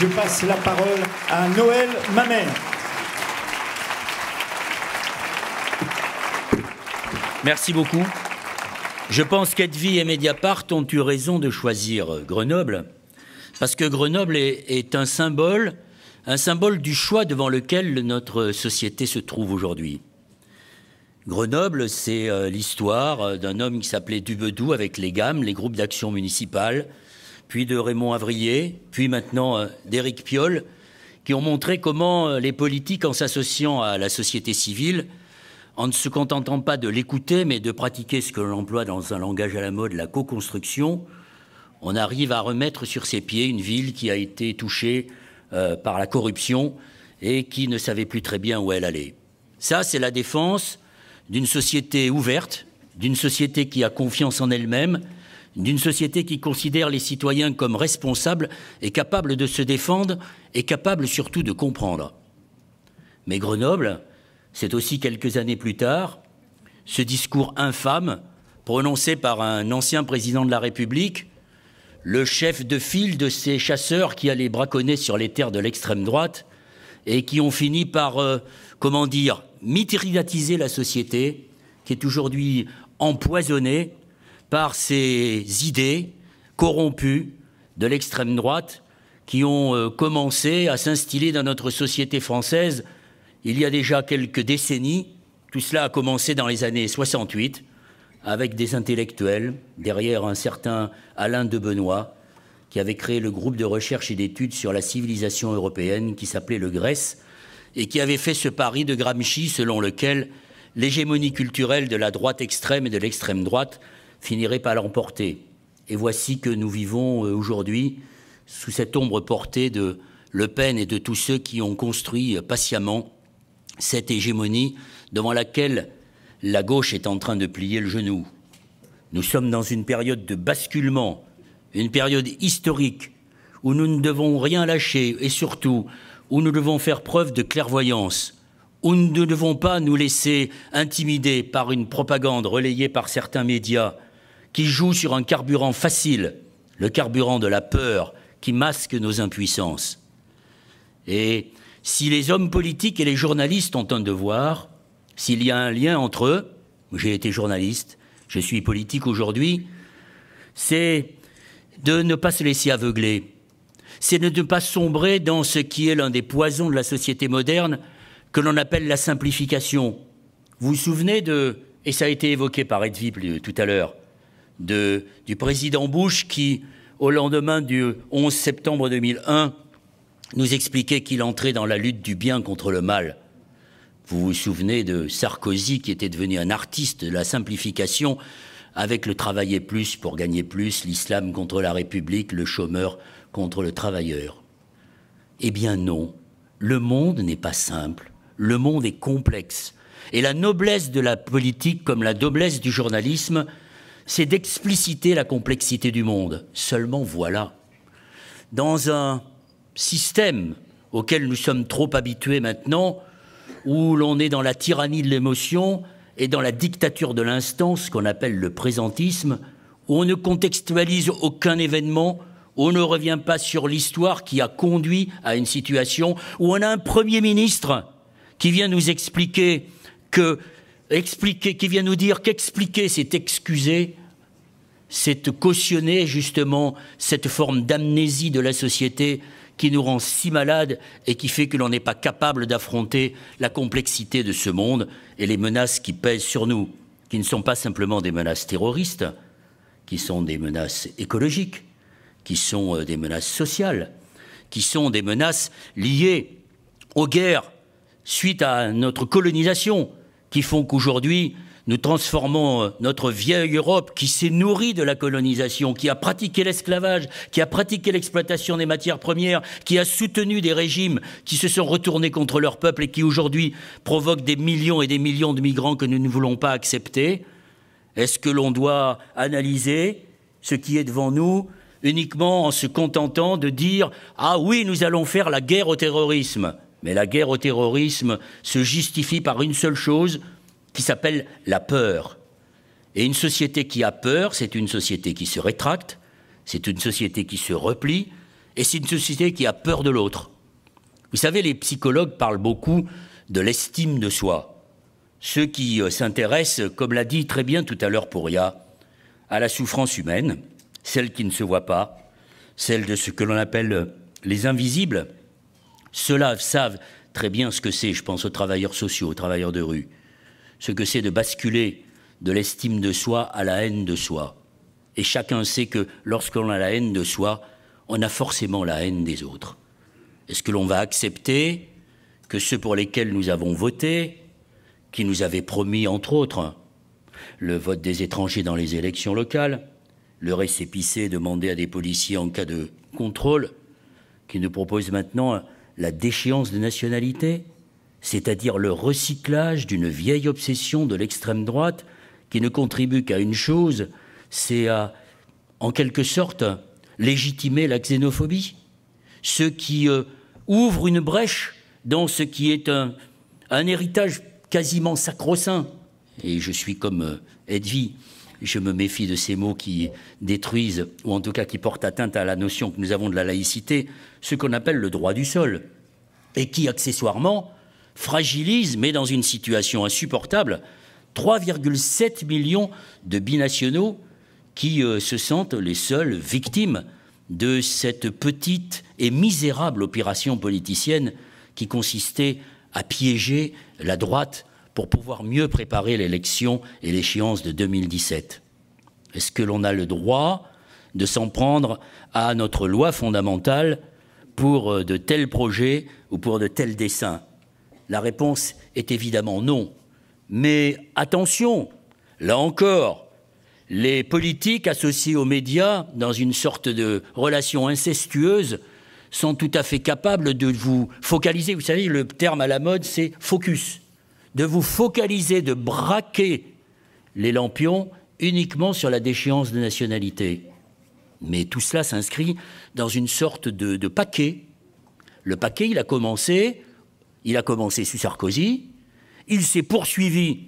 Je passe la parole à Noël Mamère. Merci beaucoup. Je pense qu'Edvi et Mediapart ont eu raison de choisir Grenoble, parce que Grenoble est, un symbole, un symbole du choix devant lequel notre société se trouve aujourd'hui. Grenoble, c'est euh, l'histoire euh, d'un homme qui s'appelait Dubedou avec les gammes, les groupes d'action municipale, puis de Raymond Avrier, puis maintenant euh, d'Éric Piolle, qui ont montré comment euh, les politiques, en s'associant à la société civile, en ne se contentant pas de l'écouter, mais de pratiquer ce que l'on emploie dans un langage à la mode, la co-construction, on arrive à remettre sur ses pieds une ville qui a été touchée euh, par la corruption et qui ne savait plus très bien où elle allait. Ça, c'est la défense d'une société ouverte, d'une société qui a confiance en elle-même, d'une société qui considère les citoyens comme responsables et capables de se défendre et capables surtout de comprendre. Mais Grenoble, c'est aussi quelques années plus tard, ce discours infâme prononcé par un ancien président de la République, le chef de file de ces chasseurs qui allaient braconner sur les terres de l'extrême droite et qui ont fini par, euh, comment dire, mitridatiser la société, qui est aujourd'hui empoisonnée par ces idées corrompues de l'extrême droite qui ont euh, commencé à s'instiller dans notre société française il y a déjà quelques décennies. Tout cela a commencé dans les années 68 avec des intellectuels, derrière un certain Alain de Benoît, qui avait créé le groupe de recherche et d'études sur la civilisation européenne qui s'appelait le Grèce, et qui avait fait ce pari de Gramsci selon lequel l'hégémonie culturelle de la droite extrême et de l'extrême droite finirait par l'emporter. Et voici que nous vivons euh, aujourd'hui sous cette ombre portée de Le Pen et de tous ceux qui ont construit euh, patiemment cette hégémonie devant laquelle la gauche est en train de plier le genou. Nous sommes dans une période de basculement, une période historique où nous ne devons rien lâcher et surtout où nous devons faire preuve de clairvoyance, où nous ne devons pas nous laisser intimider par une propagande relayée par certains médias, qui joue sur un carburant facile, le carburant de la peur, qui masque nos impuissances. Et si les hommes politiques et les journalistes ont un devoir, s'il y a un lien entre eux, j'ai été journaliste, je suis politique aujourd'hui, c'est de ne pas se laisser aveugler, c'est de ne pas sombrer dans ce qui est l'un des poisons de la société moderne que l'on appelle la simplification. Vous vous souvenez de, et ça a été évoqué par Edvip tout à l'heure, du président Bush qui, au lendemain du 11 septembre 2001, nous expliquait qu'il entrait dans la lutte du bien contre le mal. Vous vous souvenez de Sarkozy qui était devenu un artiste de la simplification avec le travailler plus pour gagner plus, l'islam contre la République, le chômeur contre le travailleur. Eh bien non, le monde n'est pas simple, le monde est complexe. Et la noblesse de la politique comme la noblesse du journalisme, c'est d'expliciter la complexité du monde. Seulement voilà, dans un système auquel nous sommes trop habitués maintenant, où l'on est dans la tyrannie de l'émotion et dans la dictature de l'instant, ce qu'on appelle le présentisme, où on ne contextualise aucun événement, où on ne revient pas sur l'histoire qui a conduit à une situation, où on a un Premier ministre qui vient nous expliquer que qui vient nous dire qu'expliquer, c'est excuser, c'est cautionner justement cette forme d'amnésie de la société qui nous rend si malades et qui fait que l'on n'est pas capable d'affronter la complexité de ce monde et les menaces qui pèsent sur nous, qui ne sont pas simplement des menaces terroristes, qui sont des menaces écologiques, qui sont euh, des menaces sociales, qui sont des menaces liées aux guerres suite à notre colonisation, qui font qu'aujourd'hui, nous transformons euh, notre vieille Europe qui s'est nourrie de la colonisation, qui a pratiqué l'esclavage, qui a pratiqué l'exploitation des matières premières, qui a soutenu des régimes qui se sont retournés contre leur peuple et qui aujourd'hui provoquent des millions et des millions de migrants que nous ne voulons pas accepter. Est-ce que l'on doit analyser ce qui est devant nous uniquement en se contentant de dire Ah oui, nous allons faire la guerre au terrorisme Mais la guerre au terrorisme se justifie par une seule chose, qui s'appelle la peur. Et une société qui a peur, c'est une société qui se rétracte, c'est une société qui se replie, et c'est une société qui a peur de l'autre. Vous savez, les psychologues parlent beaucoup de l'estime de soi. Ceux qui euh, s'intéressent, comme l'a dit très bien tout à l'heure Pouria, à la souffrance humaine, celle qui ne se voit pas, celle de ce que l'on appelle euh, les invisibles, ceux-là savent très bien ce que c'est, je pense aux travailleurs sociaux, aux travailleurs de rue, ce que c'est de basculer de l'estime de soi à la haine de soi. Et chacun sait que lorsqu'on a la haine de soi, on a forcément la haine des autres. Est-ce que l'on va accepter que ceux pour lesquels nous avons voté, qui nous avaient promis, entre autres, le vote des étrangers dans les élections locales, le récépissé demandé à des policiers en cas de contrôle, qui nous proposent maintenant la déchéance de nationalité c'est-à-dire le recyclage d'une vieille obsession de l'extrême droite qui ne contribue qu'à une chose, c'est à, en quelque sorte, légitimer la xénophobie. ce qui euh, ouvre une brèche dans ce qui est un, héritage quasiment sacro-saint. Et je suis comme euh, je me méfie de ces mots qui détruisent, ou en tout cas qui portent atteinte à la notion que nous avons de la laïcité, ce qu'on appelle le droit du sol, et qui, accessoirement, fragilise, mais dans une situation insupportable 3,7 millions de binationaux qui euh, se sentent les seules victimes de cette petite et misérable opération politicienne qui consistait à piéger la droite pour pouvoir mieux préparer l'élection et l'échéance de 2017. Est-ce que l'on a le droit de s'en prendre à notre loi fondamentale pour euh, de tels projets ou pour de tels dessins la réponse est évidemment non. Mais attention, là encore, les politiques associés aux médias, dans une sorte de relation incestueuse, sont tout à fait capables de vous focaliser. Vous savez, le terme à la mode, c'est focus. De vous focaliser, de braquer les lampions uniquement sur la déchéance de nationalité. Mais tout cela s'inscrit dans une sorte de, de paquet. Le paquet, il a commencé il a commencé sous Sarkozy, il s'est poursuivi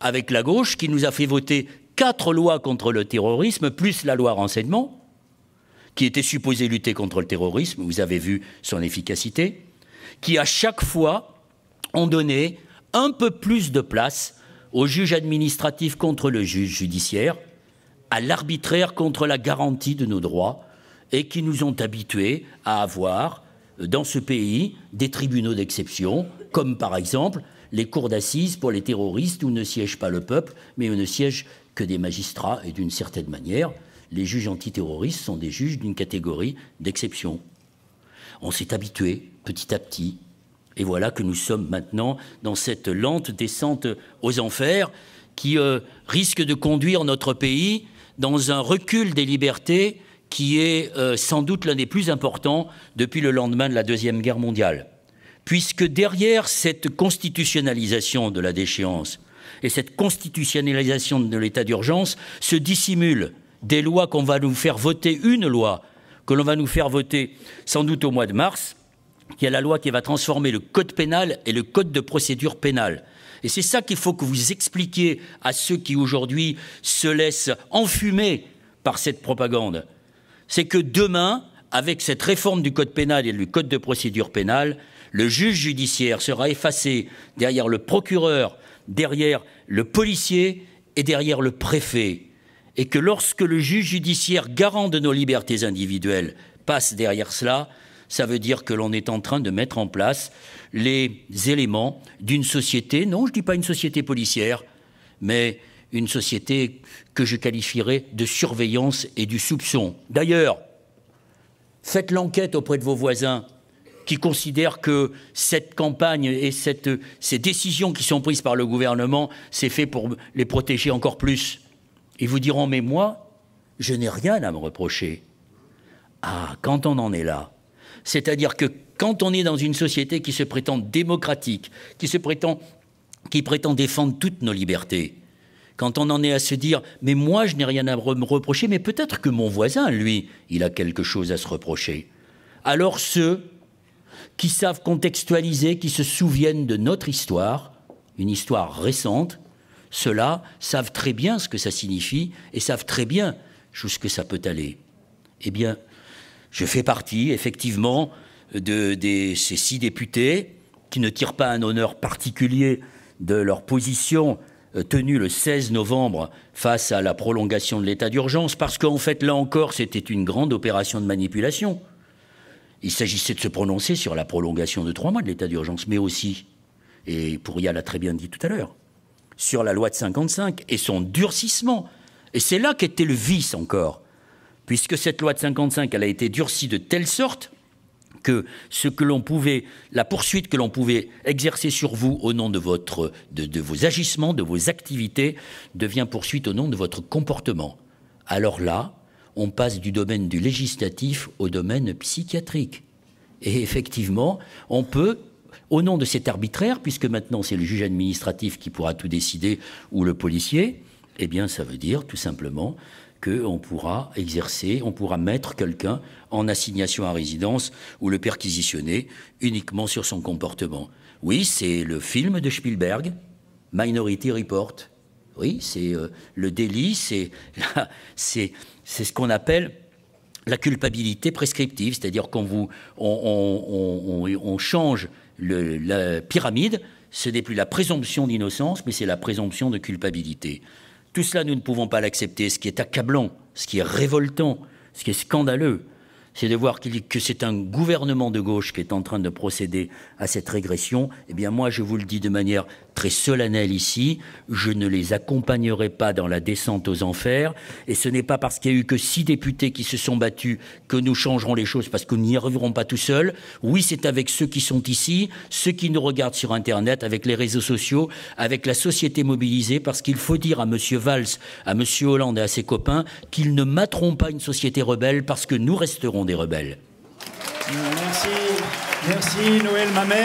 avec la gauche qui nous a fait voter quatre lois contre le terrorisme, plus la loi renseignement, qui était supposée lutter contre le terrorisme, vous avez vu son efficacité, qui à chaque fois ont donné un peu plus de place au juge administratif contre le juge judiciaire, à l'arbitraire contre la garantie de nos droits, et qui nous ont habitués à avoir dans ce pays des tribunaux d'exception, comme par exemple les cours d'assises pour les terroristes où ne siège pas le peuple, mais où ne siègent que des magistrats et d'une certaine manière, les juges antiterroristes sont des juges d'une catégorie d'exception. On s'est habitué petit à petit. Et voilà que nous sommes maintenant dans cette lente descente aux enfers qui euh, risque de conduire notre pays dans un recul des libertés qui est euh, sans doute l'un des plus importants depuis le lendemain de la Deuxième Guerre mondiale. Puisque derrière cette constitutionnalisation de la déchéance et cette constitutionnalisation de l'état d'urgence se dissimulent des lois qu'on va nous faire voter, une loi que l'on va nous faire voter sans doute au mois de mars, qui est la loi qui va transformer le code pénal et le code de procédure pénale. Et c'est ça qu'il faut que vous expliquiez à ceux qui aujourd'hui se laissent enfumer par cette propagande c'est que demain, avec cette réforme du code pénal et du code de procédure pénale, le juge judiciaire sera effacé derrière le procureur, derrière le policier et derrière le préfet. Et que lorsque le juge judiciaire, garant de nos libertés individuelles, passe derrière cela, ça veut dire que l'on est en train de mettre en place les éléments d'une société, non, je ne dis pas une société policière, mais une société que je qualifierais de surveillance et du soupçon. D'ailleurs, faites l'enquête auprès de vos voisins qui considèrent que cette campagne et ces décisions qui sont prises par le gouvernement, c'est fait pour les protéger encore plus. Ils vous diront, mais moi, je n'ai rien à me reprocher. Ah, quand on en est là, c'est-à-dire que quand on est dans une société qui se prétend démocratique, qui se qui prétend défendre toutes nos libertés, quand on en est à se dire mais moi je n'ai rien à me reprocher, mais peut-être que mon voisin, lui, il a quelque chose à se reprocher. Alors ceux qui savent contextualiser, qui se souviennent de notre histoire, une histoire récente, ceux-là savent très bien ce que ça signifie et savent très bien jusqu'où ça peut aller. Eh bien, je fais partie effectivement de, de, ces six députés qui ne tirent pas un honneur particulier de leur position euh, tenu le 16 novembre face à la prolongation de l'état d'urgence, parce qu'en fait, là encore, c'était une grande opération de manipulation. Il s'agissait de se prononcer sur la prolongation de trois mois de l'état d'urgence, mais aussi, et Pouria l'a très bien dit tout à l'heure, sur la loi de 55 et son durcissement. Et c'est là qu'était le vice encore, puisque cette loi de 55, elle a été durcie de telle sorte que ce que l'on pouvait, la poursuite que l'on pouvait exercer sur vous au nom de, de vos agissements, de vos activités, devient poursuite au nom de votre comportement. Alors là, on passe du domaine du législatif au domaine psychiatrique. Et effectivement, on peut, au nom de cet arbitraire, puisque maintenant c'est le juge administratif qui pourra tout décider ou le policier, eh bien ça veut dire tout simplement qu'on pourra exercer, on pourra mettre quelqu'un en assignation à résidence ou le perquisitionner uniquement sur son comportement. Oui, c'est le film de Spielberg, Minority Report. Oui, c'est euh, le délit, c'est ce qu'on appelle la culpabilité prescriptive, c'est-à-dire qu'on vous, on, change la pyramide, ce n'est plus la présomption d'innocence, mais c'est la présomption de culpabilité. Tout cela, nous ne pouvons pas l'accepter, ce qui est accablant, ce qui est révoltant, ce qui est scandaleux c'est de voir que c'est un gouvernement de gauche qui est en train de procéder à cette régression. Eh bien, moi, je vous le dis de manière très solennelle ici, je ne les accompagnerai pas dans la descente aux enfers. Et ce n'est pas parce qu'il y a eu que six députés qui se sont battus que nous changerons les choses, parce que nous n'y arriverons pas tout seuls. Oui, c'est avec ceux qui sont ici, ceux qui nous regardent sur Internet, avec les réseaux sociaux, avec la société mobilisée, parce qu'il faut dire à M. Valls, à M. Hollande et à ses copains qu'ils ne materont pas une société rebelle parce que nous resterons des rebelles. Merci, merci Noël, ma mère.